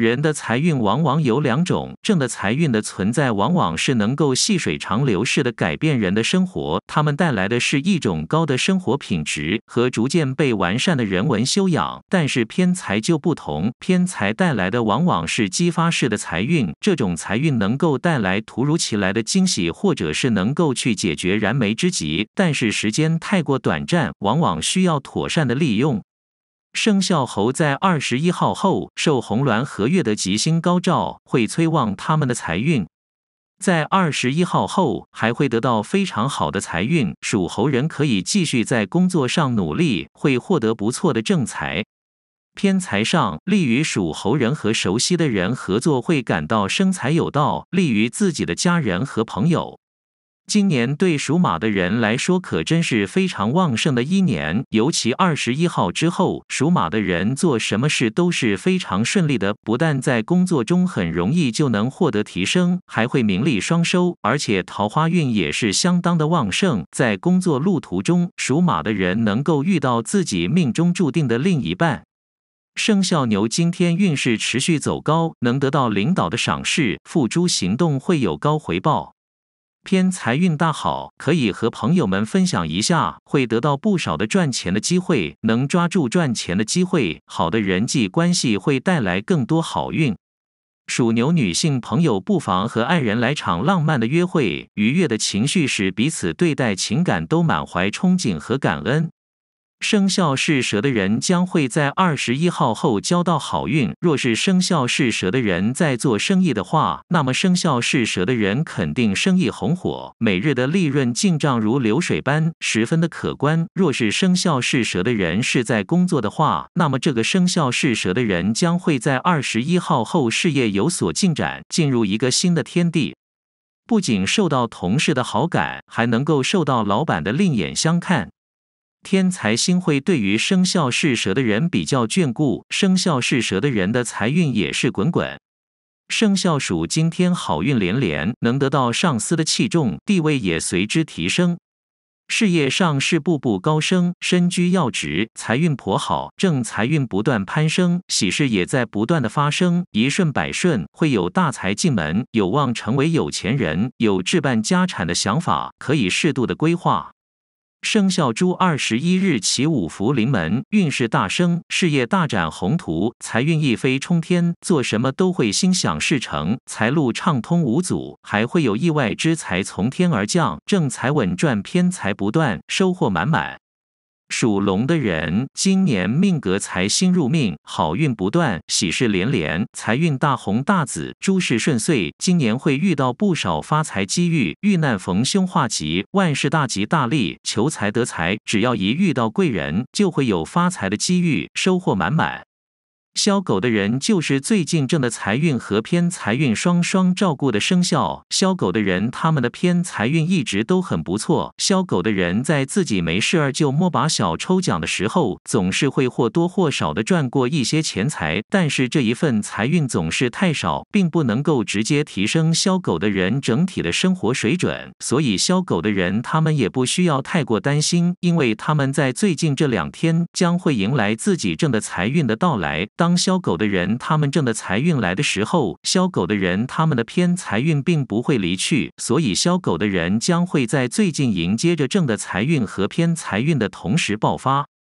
人的财运往往有两种，正的财运的存在往往是能够细水长流式的改变人的生活，他们带来的是一种高的生活品质和逐渐被完善的人文修养。但是偏财就不同，偏财带来的往往是激发式的财运，这种财运能够带来突如其来的惊喜，或者是能够去解决燃眉之急，但是时间太过短暂，往往需要妥善的利用。生肖猴在二十一号后受红鸾和月的吉星高照，会催旺他们的财运。在二十一号后还会得到非常好的财运。属猴人可以继续在工作上努力，会获得不错的正财。偏财上利于属猴人和熟悉的人合作，会感到生财有道，利于自己的家人和朋友。今年对属马的人来说可真是非常旺盛的一年，尤其二十一号之后，属马的人做什么事都是非常顺利的。不但在工作中很容易就能获得提升，还会名利双收，而且桃花运也是相当的旺盛。在工作路途中，属马的人能够遇到自己命中注定的另一半。生肖牛今天运势持续走高，能得到领导的赏识，付诸行动会有高回报。偏财运大好，可以和朋友们分享一下，会得到不少的赚钱的机会，能抓住赚钱的机会，好的人际关系会带来更多好运。属牛女性朋友不妨和爱人来场浪漫的约会，愉悦的情绪使彼此对待情感都满怀憧憬和感恩。生肖是蛇的人将会在二十一号后交到好运。若是生肖是蛇的人在做生意的话，那么生肖是蛇的人肯定生意红火，每日的利润进账如流水般，十分的可观。若是生肖是蛇的人是在工作的话，那么这个生肖是蛇的人将会在二十一号后事业有所进展，进入一个新的天地，不仅受到同事的好感，还能够受到老板的另眼相看。天才星会对于生肖是蛇的人比较眷顾，生肖是蛇的人的财运也是滚滚。生肖鼠今天好运连连，能得到上司的器重，地位也随之提升，事业上是步步高升，身居要职，财运颇好，正财运不断攀升，喜事也在不断的发生，一顺百顺，会有大财进门，有望成为有钱人，有置办家产的想法，可以适度的规划。生肖猪二十一日起五福临门，运势大升，事业大展宏图，财运一飞冲天，做什么都会心想事成，财路畅通无阻，还会有意外之财从天而降，正财稳赚，偏财不断，收获满满。属龙的人，今年命格财星入命，好运不断，喜事连连，财运大红大紫，诸事顺遂。今年会遇到不少发财机遇，遇难逢凶化吉，万事大吉大利，求财得财。只要一遇到贵人，就会有发财的机遇，收获满满。肖狗的人就是最近挣的财运和偏财运双双照顾的生肖。肖狗的人他们的偏财运一直都很不错。肖狗的人在自己没事儿就摸把小抽奖的时候，总是会或多或少的赚过一些钱财。但是这一份财运总是太少，并不能够直接提升肖狗的人整体的生活水准。所以肖狗的人他们也不需要太过担心，因为他们在最近这两天将会迎来自己挣的财运的到来。当当肖狗的人，他们正的财运来的时候，肖狗的人他们的偏财运并不会离去，所以肖狗的人将会在最近迎接着正的财运和偏财运的同时爆发。